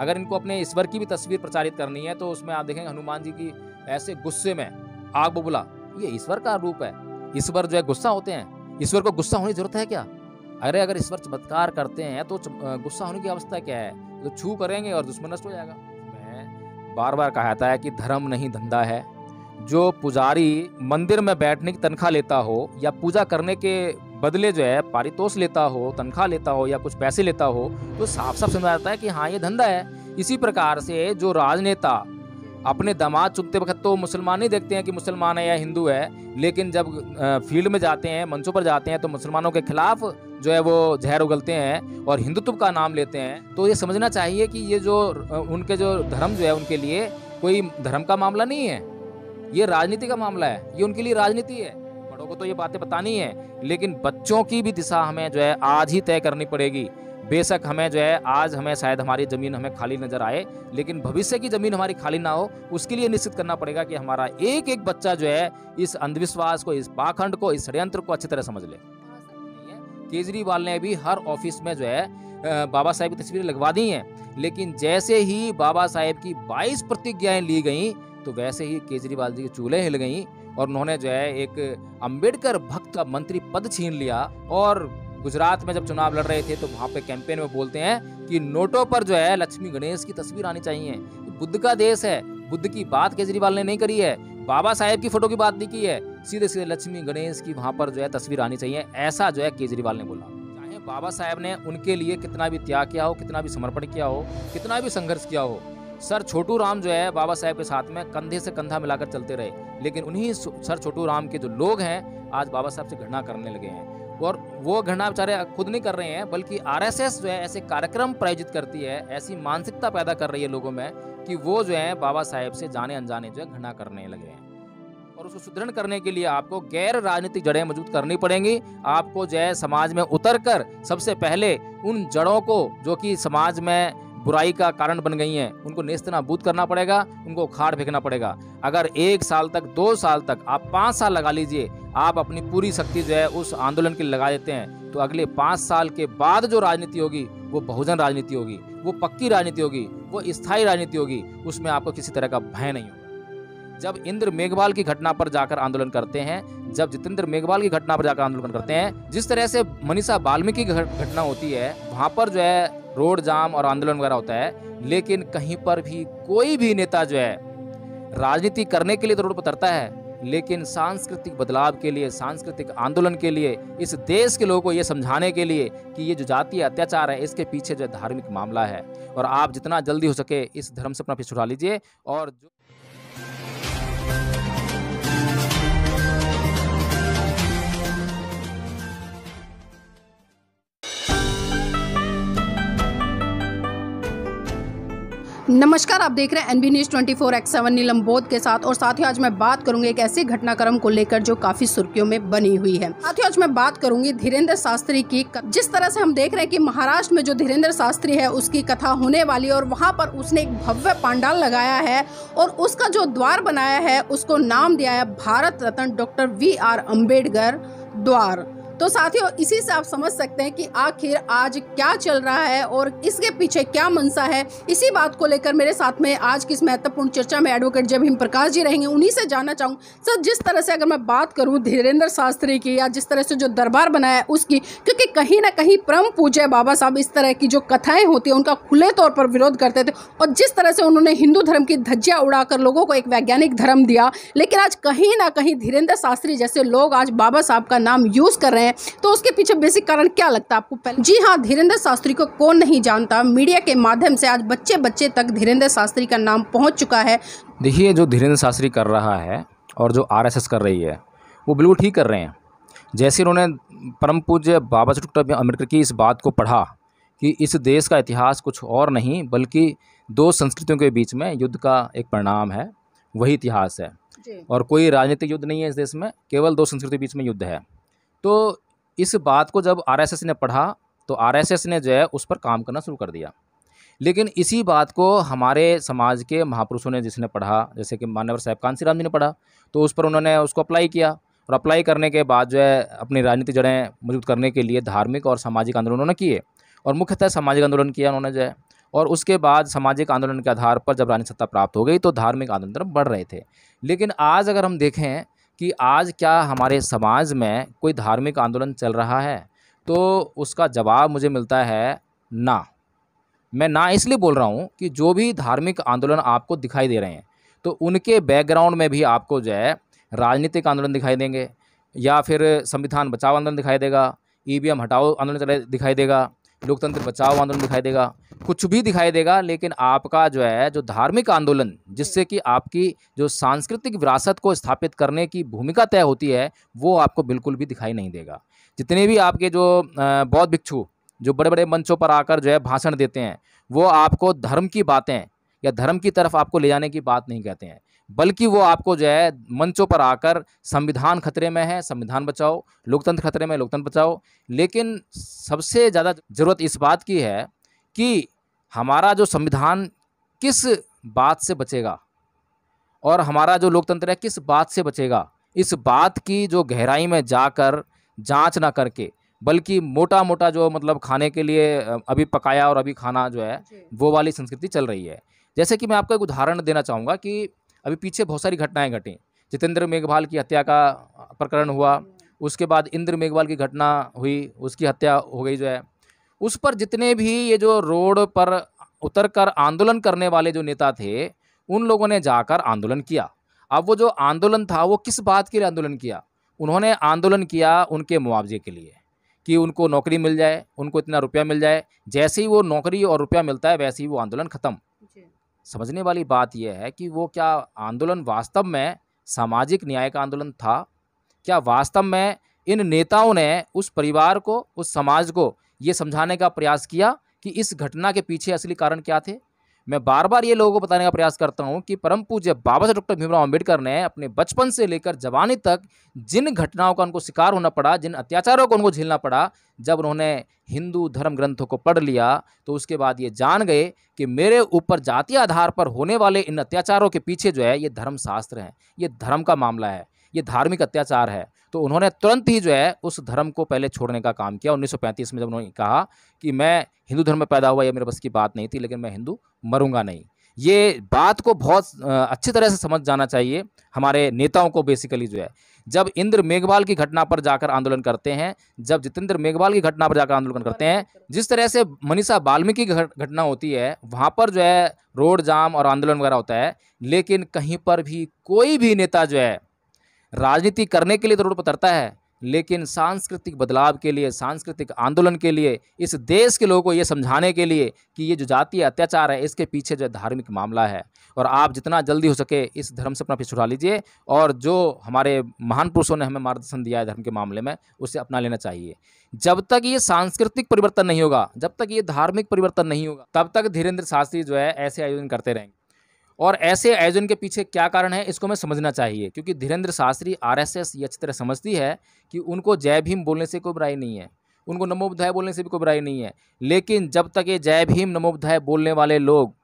अगर इनको अपने ईश्वर की भी तस्वीर प्रचारित करनी है तो उसमें आप देखेंगे हनुमान जी की ऐसे गुस्से में आग बबुला ये ईश्वर का रूप है ईश्वर जो है गुस्सा होते हैं ईश्वर को गुस्सा होने की जरूरत है क्या अरे अगर ईश्वर चमत्कार करते हैं तो गुस्सा होने की अवस्था क्या है तो छू करेंगे और दुश्मन नष्ट हो जाएगा मैं बार बार कहा जाता है कि धर्म नहीं धंधा है जो पुजारी मंदिर में बैठने की तनख्वाह लेता हो या पूजा करने के बदले जो है पारितोष लेता हो तनख्वाह लेता हो या कुछ पैसे लेता हो तो साफ साफ समझ आता है कि हाँ ये धंधा है इसी प्रकार से जो राजनेता अपने दामाद चुनते वक्त तो मुसलमान ही देखते हैं कि मुसलमान है या हिंदू है लेकिन जब फील्ड में जाते हैं मंचों पर जाते हैं तो मुसलमानों के खिलाफ जो है वो जहर उगलते हैं और हिंदुत्व का नाम लेते हैं तो ये समझना चाहिए कि ये जो उनके जो धर्म जो है उनके लिए कोई धर्म का मामला नहीं है ये राजनीति का मामला है ये उनके लिए राजनीति है बड़ों को तो ये बातें बतानी है लेकिन बच्चों की भी दिशा हमें जो है आज ही तय करनी पड़ेगी बेशक हमें जो है आज हमें शायद हमारी ज़मीन हमें खाली नज़र आए लेकिन भविष्य की ज़मीन हमारी खाली ना हो उसके लिए निश्चित करना पड़ेगा कि हमारा एक एक बच्चा जो है इस अंधविश्वास को इस पाखंड को इस षडयंत्र को अच्छी तरह समझ ले केजरीवाल ने भी हर ऑफिस में जो है बाबा साहेब की तस्वीरें लगवा दी हैं लेकिन जैसे ही बाबा साहेब की 22 प्रतिज्ञाएं ली गईं तो वैसे ही केजरीवाल जी की चूल्हे हिल गई और उन्होंने जो है एक अम्बेडकर भक्त का मंत्री पद छीन लिया और गुजरात में जब चुनाव लड़ रहे थे तो वहां पे कैंपेन में बोलते हैं कि नोटों पर जो है लक्ष्मी गणेश की तस्वीर आनी चाहिए बुद्ध का देश है बुद्ध की बात केजरीवाल ने नहीं करी है बाबा साहेब की फोटो की बात नहीं की है सीधे सीधे लक्ष्मी गणेश की वहां पर जो है तस्वीर आनी चाहिए ऐसा जो है केजरीवाल ने बोला चाहे बाबा साहेब ने उनके लिए कितना भी त्याग किया हो कितना भी समर्पण किया हो कितना भी संघर्ष किया हो सर छोटू राम जो है बाबा साहेब के साथ में कंधे से कंधा मिलाकर चलते रहे लेकिन उन्हीं सर छोटू राम के जो लोग हैं आज बाबा साहब से घृणा करने लगे हैं और वो घृणा बेचारे खुद नहीं कर रहे हैं बल्कि आरएसएस जो है ऐसे कार्यक्रम प्रायोजित करती है ऐसी मानसिकता पैदा कर रही है लोगों में कि वो जो है बाबा साहेब से जाने अनजाने जो है घृणा करने लगे हैं और उसको सुदृढ़ करने के लिए आपको गैर राजनीतिक जड़ें मजबूत करनी पड़ेंगी आपको जो है समाज में उतर कर सबसे पहले उन जड़ों को जो कि समाज में बुराई का कारण बन गई हैं उनको नेस्त नाबूद करना पड़ेगा उनको उखाड़ फेंकना पड़ेगा अगर एक साल तक दो साल तक आप पाँच साल लगा लीजिए आप अपनी पूरी शक्ति जो है उस आंदोलन की लगा देते हैं तो अगले पाँच साल के बाद जो राजनीति होगी वो बहुजन राजनीति होगी वो पक्की राजनीति होगी वो स्थायी राजनीति होगी उसमें आपको किसी तरह का भय नहीं होगा जब इंद्र मेघवाल की घटना पर जाकर आंदोलन करते हैं जब जितेंद्र मेघवाल की घटना पर जाकर आंदोलन करते हैं जिस तरह से मनीषा वाल्मीकि की घटना होती है वहाँ पर जो है रोड जाम और आंदोलन वगैरह होता है लेकिन कहीं पर भी कोई भी नेता जो है राजनीति करने के लिए तो रोड पर उतरता है लेकिन सांस्कृतिक बदलाव के लिए सांस्कृतिक आंदोलन के लिए इस देश के लोगों को ये समझाने के लिए कि ये जो जातीय अत्याचार है इसके पीछे जो धार्मिक मामला है और आप जितना जल्दी हो सके इस धर्म से अपना पीछे छुड़ा लीजिए और जो नमस्कार आप देख रहे हैं NB news 24 four X seven Neelam Bodh के साथ और साथ ही आज मैं बात करूंगी एक ऐसे घटनाक्रम को लेकर जो काफी सुर्खियों में बनी हुई है साथ ही आज मैं बात करूंगी धीरेन्द्र शास्त्री की जिस तरह से हम देख रहे हैं कि महाराष्ट्र में जो धीरेन्द्र शास्त्री है उसकी कथा होने वाली और वहाँ पर उसने एक भव्य पांडाल लगाया है और उसका जो द्वार बनाया है उसको नाम दिया है Bharat Ratna doctor B R Ambedkar द्वार तो साथियों इसी से आप समझ सकते हैं कि आखिर आज क्या चल रहा है और इसके पीछे क्या मनसा है इसी बात को लेकर मेरे साथ में आज की इस महत्वपूर्ण चर्चा में एडवोकेट जब हिम प्रकाश जी रहेंगे उन्हीं से जानना चाहूँ सर जिस तरह से अगर मैं बात करूँ धीरेन्द्र शास्त्री की या जिस तरह से जो दरबार बनाया है उसकी क्योंकि कहीं ना कहीं परम पूजय बाबा साहब इस तरह की जो कथाएं होती हैं उनका खुले तौर पर विरोध करते थे और जिस तरह से उन्होंने हिंदू धर्म की धज्जियाँ उड़ाकर लोगों को एक वैज्ञानिक धर्म दिया लेकिन आज कहीं ना कहीं धीरेन्द्र शास्त्री जैसे लोग आज बाबा साहब का नाम यूज़ कर रहे हैं है तो उसके पीछे बेसिक कारण क्या लगता है आपको पहले जी हाँ धीरेन्द्र शास्त्री को कौन नहीं जानता मीडिया के माध्यम से आज बच्चे बच्चे तक धीरेन्द्र शास्त्री का नाम पहुँच चुका है देखिए जो धीरेन्द्र शास्त्री कर रहा है और जो आर कर रही है वो बिल्कुल ठीक कर रहे हैं जैसे उन्होंने परम पूज्य बाबा साहब अम्बेडकर की इस बात को पढ़ा कि इस देश का इतिहास कुछ और नहीं बल्कि दो संस्कृतियों के बीच में युद्ध का एक परिणाम है वही इतिहास है और कोई राजनीतिक युद्ध नहीं है इस देश में केवल दो संस्कृतियों के बीच में युद्ध है तो इस बात को जब आरएसएस ने पढ़ा तो आरएसएस ने जो है उस पर काम करना शुरू कर दिया लेकिन इसी बात को हमारे समाज के महापुरुषों ने जिसने पढ़ा जैसे कि मानवर साहब कांसी राम जी ने पढ़ा तो उस पर उन्होंने उसको अप्लाई किया और अप्लाई करने के बाद जो है अपनी राजनीतिक जड़ें मजबूत करने के लिए धार्मिक और सामाजिक आंदोलन उन्होंने किए और मुख्यतः सामाजिक आंदोलन किया उन्होंने जो है और उसके बाद सामाजिक आंदोलन के आधार पर जब राजनीतिक सत्ता प्राप्त हो गई तो धार्मिक आंदोलन तरफ बढ़ रहे थे लेकिन आज अगर हम देखें कि आज क्या हमारे समाज में कोई धार्मिक आंदोलन चल रहा है तो उसका जवाब मुझे मिलता है ना मैं ना इसलिए बोल रहा हूँ कि जो भी धार्मिक आंदोलन आपको दिखाई दे रहे हैं तो उनके बैकग्राउंड में भी आपको जो है राजनीतिक आंदोलन दिखाई देंगे या फिर संविधान बचाओ आंदोलन दिखाई देगा ई e हटाओ आंदोलन दिखाई देगा लोकतंत्र बचाओ आंदोलन दिखाई देगा कुछ भी दिखाई देगा लेकिन आपका जो है जो धार्मिक आंदोलन जिससे कि आपकी जो सांस्कृतिक विरासत को स्थापित करने की भूमिका तय होती है वो आपको बिल्कुल भी दिखाई नहीं देगा जितने भी आपके जो बौद्ध भिक्षु जो बड़े बड़े मंचों पर आकर जो है भाषण देते हैं वो आपको धर्म की बातें या धर्म की तरफ आपको ले जाने की बात नहीं कहते हैं बल्कि वो आपको जो है मंचों पर आकर संविधान खतरे में है संविधान बचाओ लोकतंत्र खतरे में लोकतंत्र बचाओ लेकिन सबसे ज़्यादा ज़रूरत इस बात की है कि हमारा जो संविधान किस बात से बचेगा और हमारा जो लोकतंत्र है किस बात से बचेगा इस बात की जो गहराई में जाकर जांच ना करके बल्कि मोटा मोटा जो मतलब खाने के लिए अभी पकाया और अभी खाना जो है वो वाली संस्कृति चल रही है जैसे कि मैं आपको एक उदाहरण देना चाहूँगा कि अभी पीछे बहुत सारी घटनाएं घटी जितेंद्र मेघवाल की हत्या का प्रकरण हुआ उसके बाद इंद्र मेघवाल की घटना हुई उसकी हत्या हो गई जो है उस पर जितने भी ये जो रोड पर उतर कर आंदोलन करने वाले जो नेता थे उन लोगों ने जाकर आंदोलन किया अब वो जो आंदोलन था वो किस बात के लिए आंदोलन किया उन्होंने आंदोलन किया उनके मुआवजे के लिए कि उनको नौकरी मिल जाए उनको इतना रुपया मिल जाए जैसे ही वो नौकरी और रुपया मिलता है वैसे ही वो आंदोलन ख़त्म समझने वाली बात यह है कि वो क्या आंदोलन वास्तव में सामाजिक न्याय का आंदोलन था क्या वास्तव में इन नेताओं ने उस परिवार को उस समाज को ये समझाने का प्रयास किया कि इस घटना के पीछे असली कारण क्या थे मैं बार बार ये लोगों को बताने का प्रयास करता हूँ कि परम पूज्य बाबा साहब डॉक्टर भीमराव अम्बेडकर ने अपने बचपन से लेकर जवानी तक जिन घटनाओं का उनको शिकार होना पड़ा जिन अत्याचारों को उनको झेलना पड़ा जब उन्होंने हिंदू धर्म ग्रंथों को पढ़ लिया तो उसके बाद ये जान गए कि मेरे ऊपर जातीय आधार पर होने वाले इन अत्याचारों के पीछे जो है ये धर्मशास्त्र है ये धर्म का मामला है ये धार्मिक अत्याचार है तो उन्होंने तुरंत ही जो है उस धर्म को पहले छोड़ने का काम किया 1935 में जब उन्होंने कहा कि मैं हिंदू धर्म में पैदा हुआ यह मेरे बस की बात नहीं थी लेकिन मैं हिंदू मरूंगा नहीं ये बात को बहुत अच्छी तरह से समझ जाना चाहिए हमारे नेताओं को बेसिकली जो है जब इंद्र मेघवाल की घटना पर जाकर आंदोलन करते हैं जब जितेंद्र मेघवाल की घटना पर जाकर आंदोलन करते हैं जिस तरह से मनीषा वाल्मीकि की घटना होती है वहाँ पर जो है रोड जाम और आंदोलन वगैरह होता है लेकिन कहीं पर भी कोई भी नेता जो है राजनीति करने के लिए तो ज़रूर उतरता है लेकिन सांस्कृतिक बदलाव के लिए सांस्कृतिक आंदोलन के लिए इस देश के लोगों को ये समझाने के लिए कि ये जो जातीय अत्याचार है इसके पीछे जो धार्मिक मामला है और आप जितना जल्दी हो सके इस धर्म से अपना पीछे छुड़ा लीजिए और जो हमारे महान पुरुषों ने हमें मार्गदर्शन दिया है धर्म के मामले में उसे अपना लेना चाहिए जब तक ये सांस्कृतिक परिवर्तन नहीं होगा जब तक ये धार्मिक परिवर्तन नहीं होगा तब तक धीरेन्द्र शास्त्री जो है ऐसे आयोजन करते रहेंगे और ऐसे आयोजन के पीछे क्या कारण है इसको हमें समझना चाहिए क्योंकि धीरेन्द्र शास्त्री आरएसएस ये अच्छी तरह समझती है कि उनको जय भीम बोलने से कोई बुराई नहीं है उनको नमोबुद्धाय बोलने से भी कोई बुराई नहीं है लेकिन जब तक ये जय भीम नमोबुद्धाय बोलने वाले लोग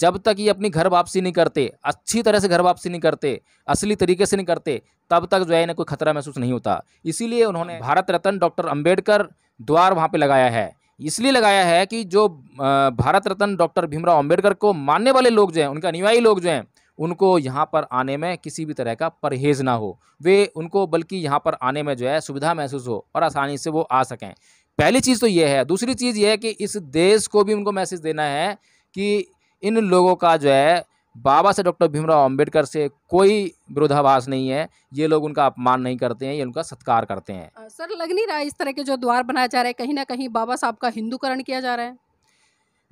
जब तक ये अपनी घर वापसी नहीं करते अच्छी तरह से घर वापसी नहीं करते असली तरीके से नहीं करते तब तक जो है इन्हें कोई खतरा महसूस नहीं होता इसीलिए उन्होंने भारत रत्न डॉक्टर अम्बेडकर द्वार वहाँ पर लगाया है इसलिए लगाया है कि जो भारत रत्न डॉक्टर भीमराव अंबेडकर को मानने वाले लोग जो हैं उनके अनुयायी लोग जो हैं उनको यहाँ पर आने में किसी भी तरह का परहेज ना हो वे उनको बल्कि यहाँ पर आने में जो है सुविधा महसूस हो और आसानी से वो आ सकें पहली चीज़ तो ये है दूसरी चीज़ ये है कि इस देश को भी उनको मैसेज देना है कि इन लोगों का जो है बाबा से डॉक्टर भीमराव अंबेडकर से कोई विरोधाभास नहीं है ये लोग उनका अपमान नहीं करते हैं ये उनका सत्कार करते हैं सर लग नहीं रहा इस तरह के जो द्वार बनाए जा रहे हैं कहीं ना कहीं बाबा साहब का हिंदूकरण किया जा रहा है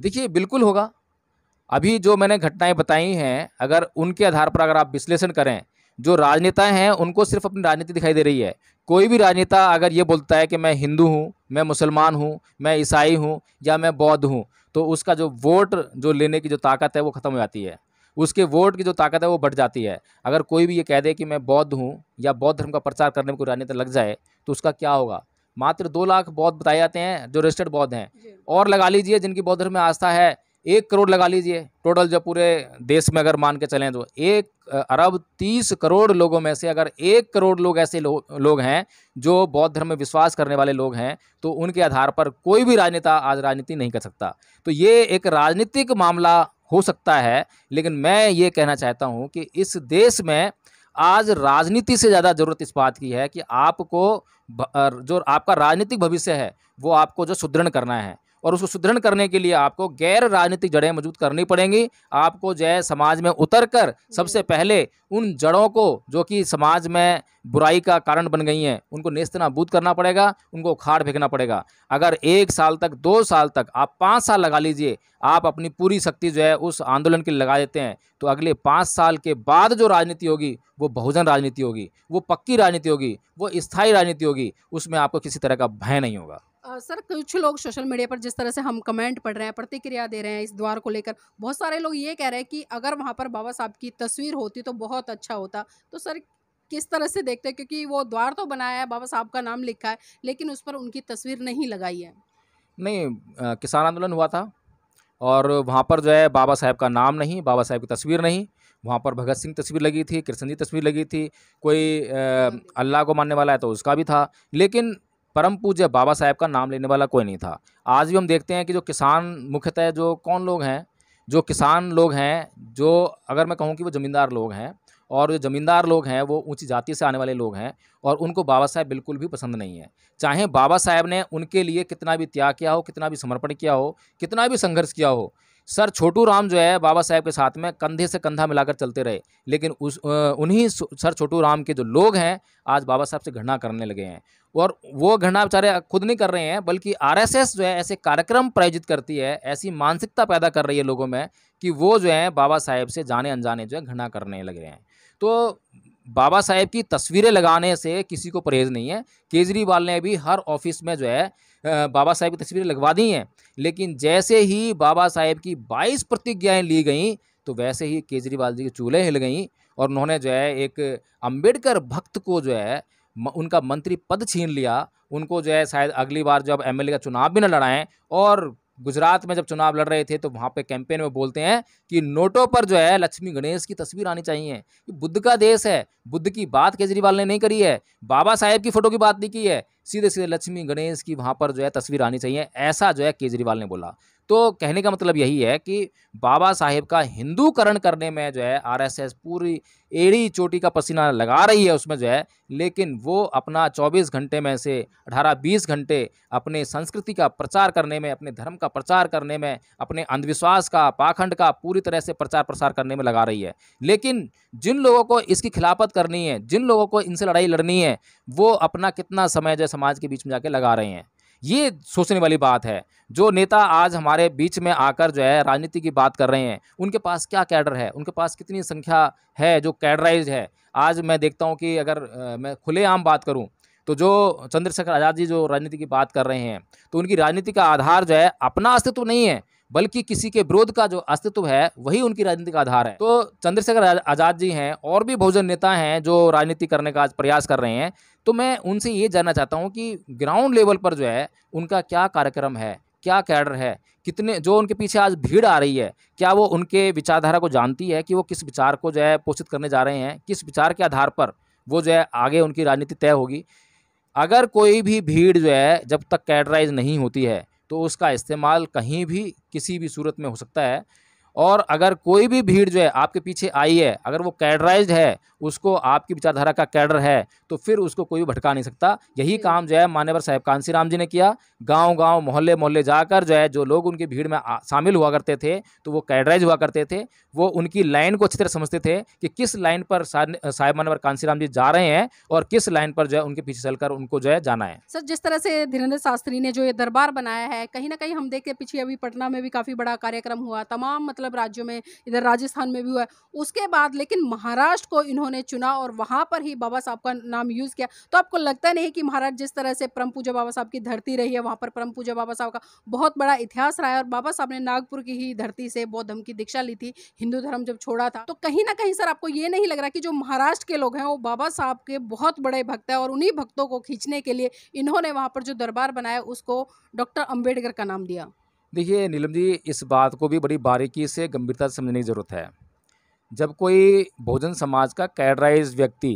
देखिए बिल्कुल होगा अभी जो मैंने घटनाएं बताई हैं अगर उनके आधार पर अगर आप विश्लेषण करें जो राजनेता हैं उनको सिर्फ अपनी राजनीति दिखाई दे रही है कोई भी राजनेता अगर ये बोलता है कि मैं हिंदू हूँ मैं मुसलमान हूँ मैं ईसाई हूँ या मैं बौद्ध हूँ तो उसका जो वोट जो लेने की जो ताकत है वो ख़त्म हो जाती है उसके वोट की जो ताकत है वो बढ़ जाती है अगर कोई भी ये कह दे कि मैं बौद्ध हूँ या बौद्ध धर्म का प्रचार करने में कोई राजनेता लग जाए तो उसका क्या होगा मात्र दो लाख बौद्ध बताए जाते हैं जो रजिस्टर्ड बौद्ध हैं और लगा लीजिए जिनकी बौद्ध धर्म में आस्था है एक करोड़ लगा लीजिए टोटल जब पूरे देश में अगर मान के चलें तो एक अरब तीस करोड़ लोगों में से अगर एक करोड़ लोग ऐसे लो, लोग हैं जो बौद्ध धर्म में विश्वास करने वाले लोग हैं तो उनके आधार पर कोई भी राजनेता आज राजनीति नहीं कर सकता तो ये एक राजनीतिक मामला हो सकता है लेकिन मैं ये कहना चाहता हूँ कि इस देश में आज राजनीति से ज़्यादा ज़रूरत इस बात की है कि आपको जो आपका राजनीतिक भविष्य है वो आपको जो सुदृढ़ करना है और उसको सुदृढ़ करने के लिए आपको गैर राजनीतिक जड़ें मजबूत करनी पड़ेंगी आपको जो है समाज में उतर कर सबसे हम्म। पहले उन जड़ों को जो कि समाज में बुराई का कारण बन गई हैं उनको नेस्तनाबूद करना पड़ेगा उनको उखाड़ फेंकना पड़ेगा अगर एक साल तक दो साल तक आप पाँच साल लगा लीजिए आप अपनी पूरी शक्ति जो है उस आंदोलन के लगा देते हैं तो अगले पाँच साल के बाद जो राजनीति होगी वो बहुजन राजनीति होगी वो पक्की राजनीति होगी वो स्थायी राजनीति होगी उसमें आपको किसी तरह का भय नहीं होगा आ, सर कुछ लोग सोशल मीडिया पर जिस तरह से हम कमेंट पढ़ रहे हैं प्रतिक्रिया दे रहे हैं इस द्वार को लेकर बहुत सारे लोग ये कह रहे हैं कि अगर वहाँ पर बाबा साहब की तस्वीर होती तो बहुत अच्छा होता तो सर किस तरह से देखते हैं क्योंकि वो द्वार तो बनाया है बाबा साहब का नाम लिखा है लेकिन उस पर उनकी तस्वीर नहीं लगाई है नहीं आ, किसान आंदोलन हुआ था और वहाँ पर जो है बाबा साहेब का नाम नहीं बाबा साहेब की तस्वीर नहीं वहाँ पर भगत सिंह तस्वीर लगी थी कृष्ण जी तस्वीर लगी थी कोई हम्म। अल्लाह को मानने वाला है तो उसका भी था लेकिन परम पूज्य बाबा साहेब का नाम लेने वाला कोई नहीं था आज भी हम देखते हैं कि जो किसान मुख्यतः जो कौन लोग हैं जो किसान लोग हैं जो अगर मैं कहूँ कि वो ज़मींदार लोग हैं और जो ज़मींदार लोग हैं वो ऊंची जाति से आने वाले लोग हैं और उनको बाबा साहेब बिल्कुल भी पसंद नहीं है चाहे बाबा साहेब ने उनके लिए कितना भी त्याग किया हो कितना भी समर्पण किया हो कितना भी संघर्ष किया हो सर छोटू राम जो है बाबा साहेब के साथ में कंधे से कंधा मिलाकर चलते रहे लेकिन उस उन्हीं सर छोटू राम के जो लोग हैं आज बाबा साहब से घृणा करने लगे हैं और वो घृणा बेचारे खुद नहीं कर रहे हैं बल्कि आरएसएस जो है ऐसे कार्यक्रम प्रायोजित करती है ऐसी मानसिकता पैदा कर रही है लोगों में कि वो जो है बाबा साहेब से जाने अनजाने जो है घृणा करने लग रहे हैं तो बाबा साहेब की तस्वीरें लगाने से किसी को परहेज नहीं है केजरीवाल ने भी हर ऑफिस में जो है बाबा साहेब की तस्वीरें लगवा दी हैं लेकिन जैसे ही बाबा साहेब की बाईस प्रतिज्ञाएँ ली गई तो वैसे ही केजरीवाल जी के चूल्हे हिल गईं और उन्होंने जो है एक अंबेडकर भक्त को जो है उनका मंत्री पद छीन लिया उनको जो है शायद अगली बार जब एमएलए का चुनाव भी ना लड़ाएं और गुजरात में जब चुनाव लड़ रहे थे तो वहाँ पे कैंपेन में बोलते हैं कि नोटों पर जो है लक्ष्मी गणेश की तस्वीर आनी चाहिए कि बुद्ध का देश है बुद्ध की बात केजरीवाल ने नहीं करी है बाबा साहेब की फ़ोटो की बात नहीं की है सीधे सीधे लक्ष्मी गणेश की वहाँ पर जो है तस्वीर आनी चाहिए ऐसा जो है केजरीवाल ने बोला तो कहने का मतलब यही है कि बाबा साहेब का हिंदूकरण करने में जो है आरएसएस पूरी एड़ी चोटी का पसीना लगा रही है उसमें जो है लेकिन वो अपना 24 घंटे में से 18-20 घंटे अपने संस्कृति का प्रचार करने में अपने धर्म का प्रचार करने में अपने अंधविश्वास का पाखंड का पूरी तरह से प्रचार प्रसार करने में लगा रही है लेकिन जिन लोगों को इसकी खिलाफत करनी है जिन लोगों को इनसे लड़ाई लड़नी है वो अपना कितना समय जो समाज के बीच में जाके लगा रहे हैं ये सोचने वाली बात है जो नेता आज हमारे बीच में आकर जो है राजनीति की बात कर रहे हैं उनके पास क्या कैडर है उनके पास कितनी संख्या है जो कैडराइज है आज मैं देखता हूँ कि अगर मैं खुलेआम बात करूँ तो जो चंद्रशेखर आज़ाद जी जो राजनीति की बात कर रहे हैं तो उनकी राजनीति का आधार जो है अपना अस्तित्व नहीं है बल्कि किसी के विरोध का जो अस्तित्व है वही उनकी राजनीति का आधार है तो चंद्रशेखर आजाद जी हैं और भी बहुजन नेता हैं जो राजनीति करने का आज प्रयास कर रहे हैं तो मैं उनसे ये जानना चाहता हूँ कि ग्राउंड लेवल पर जो है उनका क्या कार्यक्रम है क्या कैडर है कितने जो उनके पीछे आज भीड़ आ रही है क्या वो उनके विचारधारा को जानती है कि वो किस विचार को जो है पोषित करने जा रहे हैं किस विचार के आधार पर वो जो है आगे उनकी राजनीति तय होगी अगर कोई भी भीड़ जो है जब तक कैडराइज नहीं होती है तो उसका इस्तेमाल कहीं भी किसी भी सूरत में हो सकता है और अगर कोई भी भीड़ जो है आपके पीछे आई है अगर वो कैडराइज है उसको आपकी विचारधारा का कैडर है तो फिर उसको कोई भी भटका नहीं सकता यही काम जो है मान्यवर साहेब कांसी राम जी ने किया गांव गांव मोहल्ले मोहल्ले जाकर जो है जो लोग उनकी भीड़ में शामिल हुआ करते थे तो वो कैडराइज हुआ करते थे वो उनकी लाइन को अच्छी तरह समझते थे कि किस लाइन पर साहेब मानवर कांसी राम जी जा रहे हैं और किस लाइन पर जो है उनके पीछे चलकर उनको जो है जाना है सर जिस तरह से धीरेन्द्र शास्त्री ने जो ये दरबार बनाया है कहीं ना कहीं हम देखे पीछे अभी पटना में भी काफ़ी बड़ा कार्यक्रम हुआ तमाम मतलब मतलब राज्यों में इधर राजस्थान में भी हुआ उसके बाद लेकिन महाराष्ट्र को इन्होंने चुना और वहां पर ही बाबा साहब का नाम यूज़ किया तो आपको लगता नहीं कि महाराष्ट्र जिस तरह से परम पूजा बाबा साहब की धरती रही है वहां पर परम पूजा बाबा साहब का बहुत बड़ा इतिहास रहा है और बाबा साहब ने नागपुर की ही धरती से बौद्ध धर्म की दीक्षा ली थी हिंदू धर्म जब छोड़ा था तो कहीं ना कहीं सर आपको ये नहीं लग रहा कि जो महाराष्ट्र के लोग हैं वो बाबा साहब के बहुत बड़े भक्त है और उन्हीं भक्तों को खींचने के लिए इन्होंने वहां पर जो दरबार बनाया उसको डॉक्टर अम्बेडकर का नाम दिया देखिए नीलम जी इस बात को भी बड़ी बारीकी से गंभीरता से समझने की ज़रूरत है जब कोई भोजन समाज का कैडराइज व्यक्ति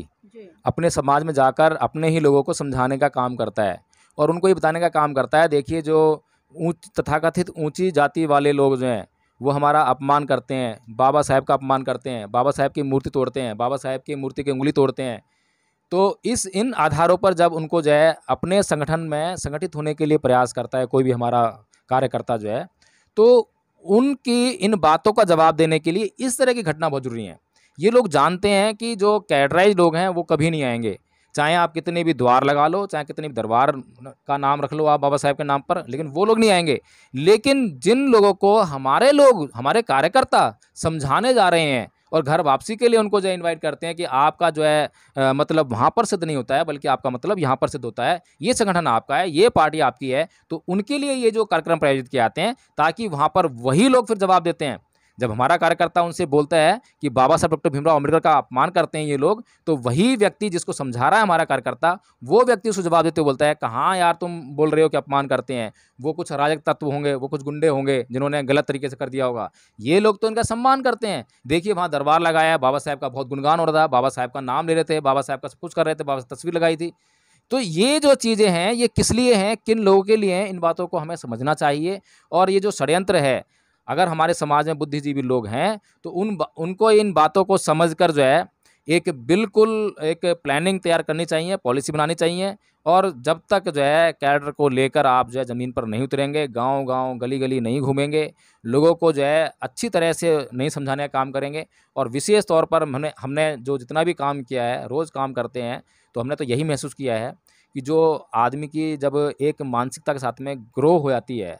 अपने समाज में जाकर अपने ही लोगों को समझाने का काम करता है और उनको ये बताने का काम करता है देखिए जो ऊँच तथाकथित ऊँची जाति वाले लोग जो हैं वो हमारा अपमान करते हैं बाबा साहेब का अपमान करते हैं बाबा साहेब की मूर्ति तोड़ते हैं बाबा साहेब की मूर्ति की उंगली तोड़ते हैं तो इस इन आधारों पर जब उनको जो है अपने संगठन में संगठित होने के लिए प्रयास करता है कोई भी हमारा कार्यकर्ता जो है तो उनकी इन बातों का जवाब देने के लिए इस तरह की घटना बहुत जरूरी है ये लोग जानते हैं कि जो कैडराइज लोग हैं वो कभी नहीं आएंगे चाहे आप कितने भी द्वार लगा लो चाहे कितने भी दरबार का नाम रख लो आप बाबा साहेब के नाम पर लेकिन वो लोग नहीं आएंगे लेकिन जिन लोगों को हमारे लोग हमारे कार्यकर्ता समझाने जा रहे हैं और घर वापसी के लिए उनको जो है इन्वाइट करते हैं कि आपका जो है मतलब वहाँ पर सिद्ध नहीं होता है बल्कि आपका मतलब यहाँ पर सिद्ध होता है ये संगठन आपका है ये पार्टी आपकी है तो उनके लिए ये जो कार्यक्रम प्रायोजित किए जाते हैं ताकि वहाँ पर वही लोग फिर जवाब देते हैं जब हमारा कार्यकर्ता उनसे बोलता है कि बाबा साहब डॉक्टर भीमराव अम्बेडकर का अपमान करते हैं ये लोग तो वही व्यक्ति जिसको समझा रहा है हमारा कार्यकर्ता वो व्यक्ति उसको जवाब देते हुए बोलता है कहाँ यार तुम बोल रहे हो कि अपमान करते हैं वो कुछ अराजक तत्व होंगे वो कुछ गुंडे होंगे जिन्होंने गलत तरीके से कर दिया होगा ये लोग तो इनका सम्मान करते हैं देखिए वहाँ दरबार लगाया बाबा साहब का बहुत गुणगान हो रहा था बाबा साहब का नाम ले रहे थे बाबा साहब का सब कुछ कर रहे थे बाबा तस्वीर लगाई थी तो ये जो चीज़ें हैं ये किस लिए हैं किन लोगों के लिए हैं इन बातों को हमें समझना चाहिए और ये जो षड्यंत्र है अगर हमारे समाज में बुद्धिजीवी लोग हैं तो उन उनको इन बातों को समझ कर जो है एक बिल्कुल एक प्लानिंग तैयार करनी चाहिए पॉलिसी बनानी चाहिए और जब तक जो है कैडर को लेकर आप जो है ज़मीन पर नहीं उतरेंगे गांव गांव गली गली नहीं घूमेंगे लोगों को जो है अच्छी तरह से नहीं समझाने का काम करेंगे और विशेष तौर पर हमने हमने जो जितना भी काम किया है रोज़ काम करते हैं तो हमने तो यही महसूस किया है कि जो आदमी की जब एक मानसिकता के साथ में ग्रो हो जाती है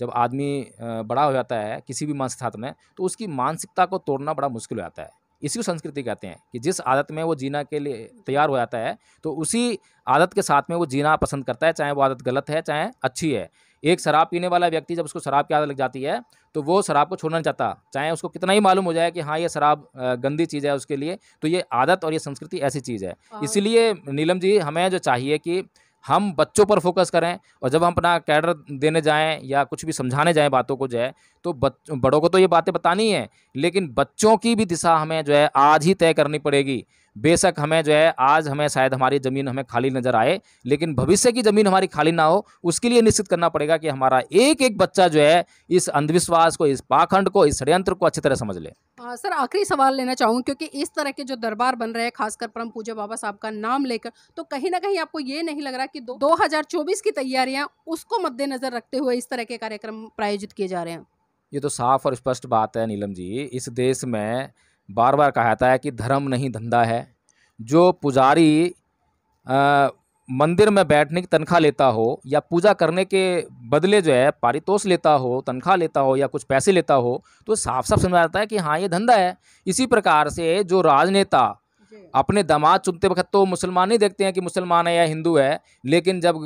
जब आदमी बड़ा हो जाता है किसी भी मानसिक हाथ में तो उसकी मानसिकता को तोड़ना बड़ा मुश्किल हो जाता है इसी को संस्कृति कहते हैं कि जिस आदत में वो जीना के लिए तैयार हो जाता है तो उसी आदत के साथ में वो जीना पसंद करता है चाहे वो आदत गलत है चाहे अच्छी है एक शराब पीने वाला व्यक्ति जब उसको शराब की आदत लग जाती है तो वो शराब को छोड़ना नहीं चाहता चाहे उसको कितना ही मालूम हो जाए कि हाँ ये शराब गंदी चीज़ है उसके लिए तो ये आदत और ये संस्कृति ऐसी चीज़ है इसीलिए नीलम जी हमें जो चाहिए कि हम बच्चों पर फोकस करें और जब हम अपना कैडर देने जाएं या कुछ भी समझाने जाएं बातों को जो है तो बच्चों बड़ों को तो ये बातें बतानी है लेकिन बच्चों की भी दिशा हमें जो है आज ही तय करनी पड़ेगी बेशक हमें जो है आज हमें शायद हमारी ज़मीन हमें खाली नज़र आए लेकिन भविष्य की ज़मीन हमारी खाली ना हो उसके लिए निश्चित करना पड़ेगा कि हमारा एक एक बच्चा जो है इस अंधविश्वास को इस पाखंड को इस षडयंत्र को अच्छी तरह समझ ले आ, सर आखिरी सवाल लेना चाहूँ क्योंकि इस तरह के जो दरबार बन रहे हैं खासकर परम पूज्य बाबा साहब का नाम लेकर तो कहीं ना कहीं आपको ये नहीं लग रहा कि दो, दो हजार चौबीस की तैयारियां उसको मद्देनजर रखते हुए इस तरह के कार्यक्रम प्रायोजित किए जा रहे हैं ये तो साफ और स्पष्ट बात है नीलम जी इस देश में बार बार कहा जाता है कि धर्म नहीं धंधा है जो पुजारी आ, मंदिर में बैठने की तनख्वाह लेता हो या पूजा करने के बदले जो है पारितोष लेता हो तनख्वाह लेता हो या कुछ पैसे लेता हो तो साफ साफ समझा जाता है कि हाँ ये धंधा है इसी प्रकार से जो राजनेता अपने दामाद चुनते वक्त तो मुसलमान ही देखते हैं कि मुसलमान है या हिंदू है लेकिन जब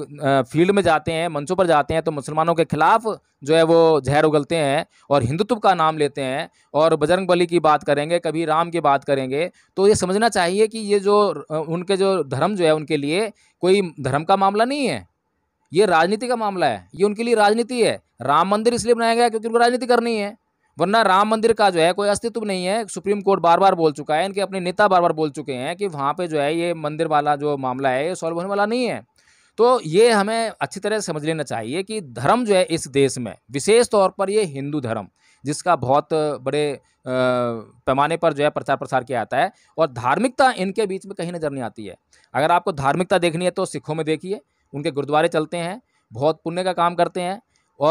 फील्ड में जाते हैं मंचों पर जाते हैं तो मुसलमानों के खिलाफ जो है वो जहर उगलते हैं और हिंदुत्व का नाम लेते हैं और बजरंग बली की बात करेंगे कभी राम की बात करेंगे तो ये समझना चाहिए कि ये जो उनके जो धर्म जो है उनके लिए कोई धर्म का मामला नहीं है ये राजनीति का मामला है ये उनके लिए राजनीति है राम मंदिर इसलिए बनाया गया क्योंकि उनको राजनीति करनी है वरना राम मंदिर का जो है कोई अस्तित्व नहीं है सुप्रीम कोर्ट बार बार बोल चुका है इनके अपने नेता बार बार बोल चुके हैं कि वहाँ पे जो है ये मंदिर वाला जो मामला है ये सॉल्व होने वाला नहीं है तो ये हमें अच्छी तरह समझ लेना चाहिए कि धर्म जो है इस देश में विशेष तौर पर ये हिंदू धर्म जिसका बहुत बड़े पैमाने पर जो है प्रचार प्रसार किया जाता है और धार्मिकता इनके बीच में कहीं नज़र नहीं आती है अगर आपको धार्मिकता देखनी है तो सिखों में देखिए उनके गुरुद्वारे चलते हैं बहुत पुण्य का काम करते हैं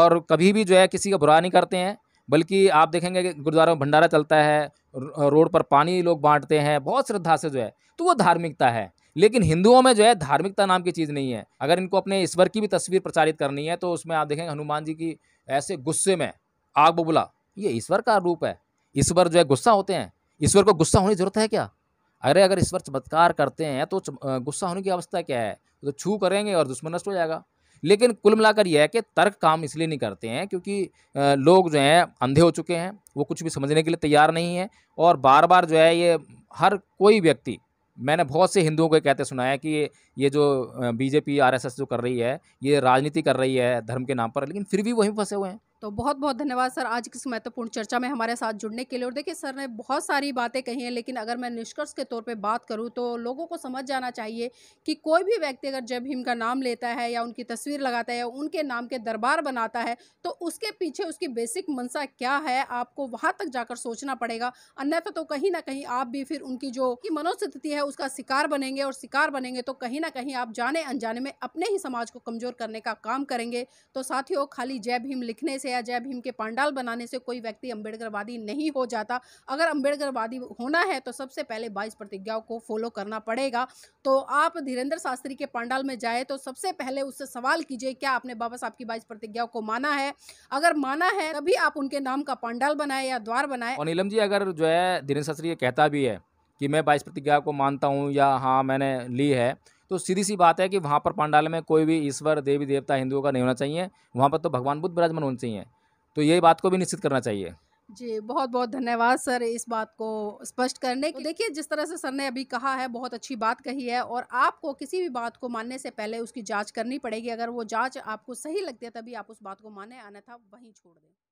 और कभी भी जो है किसी का बुरा नहीं करते हैं बल्कि आप देखेंगे कि गुरुद्वारों में भंडारा चलता है रोड पर पानी लोग बांटते हैं बहुत श्रद्धा से जो है तो वो धार्मिकता है लेकिन हिंदुओं में जो है धार्मिकता नाम की चीज़ नहीं है अगर इनको अपने ईश्वर की भी तस्वीर प्रचारित करनी है तो उसमें आप देखेंगे हनुमान जी की ऐसे गुस्से में आग बबुला ये ईश्वर का रूप है ईश्वर जो है गुस्सा होते हैं ईश्वर को गुस्सा होने की जरूरत है क्या अरे अगर ईश्वर चमत्कार करते हैं तो गुस्सा होने की अवस्था क्या है तो छू करेंगे और दुश्मन नष्ट हो जाएगा लेकिन कुल मिलाकर यह है कि तर्क काम इसलिए नहीं करते हैं क्योंकि लोग जो हैं अंधे हो चुके हैं वो कुछ भी समझने के लिए तैयार नहीं है और बार बार जो है ये हर कोई व्यक्ति मैंने बहुत से हिंदुओं को कहते सुना है कि ये ये जो बीजेपी आरएसएस जो कर रही है ये राजनीति कर रही है धर्म के नाम पर लेकिन फिर भी वहीं फंसे हुए हैं तो बहुत बहुत धन्यवाद सर आज की इस महत्वपूर्ण चर्चा में हमारे साथ जुड़ने के लिए और देखिए सर ने बहुत सारी बातें कही हैं लेकिन अगर मैं निष्कर्ष के तौर पे बात करूं तो लोगों को समझ जाना चाहिए कि कोई भी व्यक्ति अगर जय भीम का नाम लेता है या उनकी तस्वीर लगाता है या उनके नाम के दरबार बनाता है तो उसके पीछे उसकी बेसिक मंशा क्या है आपको वहाँ तक जाकर सोचना पड़ेगा अन्यथा तो कहीं ना कहीं आप भी फिर उनकी जो मनोस्थिति है उसका शिकार बनेंगे और शिकार बनेंगे तो कहीं ना कहीं आप जाने अनजाने में अपने ही समाज को कमज़ोर करने का काम करेंगे तो साथियों खाली जय भीम लिखने से से या जय भीम के पांडाल बनाने से कोई व्यक्ति अम्बेडकरवादी नहीं हो जाता अगर अम्बेडकरवादी होना है तो सबसे पहले बाईस प्रतिज्ञाओं को फॉलो करना पड़ेगा तो आप धीरेन्द्र शास्त्री के पांडाल में जाए तो सबसे पहले उससे सवाल कीजिए क्या आपने बाबा साहब की बाईस प्रतिज्ञाओं को माना है अगर माना है तभी आप उनके नाम का पांडाल बनाए या द्वार बनाए और नीलम जी अगर जो है धीरेन्द्र शास्त्री कहता भी है कि मैं बाईस प्रतिज्ञा को मानता हूँ या हाँ मैंने ली है तो सीधी सी बात है कि वहाँ पर पांडाल में कोई भी ईश्वर देवी देवता हिंदुओं का नहीं होना चाहिए वहाँ पर तो भगवान बुद्ध विराजमान होने चाहिए तो ये बात को भी निश्चित करना चाहिए जी बहुत बहुत धन्यवाद सर इस बात को स्पष्ट करने तो देखिए जिस तरह से सर ने अभी कहा है बहुत अच्छी बात कही है और आपको किसी भी बात को मानने से पहले उसकी जांच करनी पड़ेगी अगर वो जांच आपको सही लगती है तभी आप उस बात को माने अन्यथा वहीं छोड़ दें